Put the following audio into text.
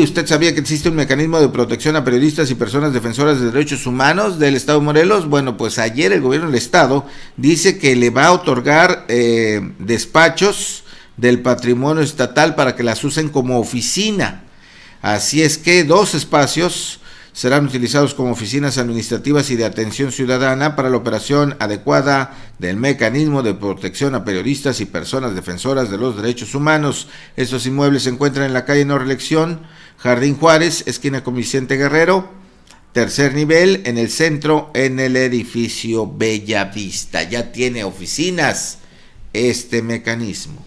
¿Usted sabía que existe un mecanismo de protección a periodistas y personas defensoras de derechos humanos del Estado de Morelos? Bueno, pues ayer el gobierno del Estado dice que le va a otorgar eh, despachos del patrimonio estatal para que las usen como oficina. Así es que dos espacios serán utilizados como oficinas administrativas y de atención ciudadana para la operación adecuada del mecanismo de protección a periodistas y personas defensoras de los derechos humanos. Estos inmuebles se encuentran en la calle No Reelección Jardín Juárez, esquina con Vicente Guerrero, tercer nivel, en el centro, en el edificio Bella Vista. Ya tiene oficinas este mecanismo.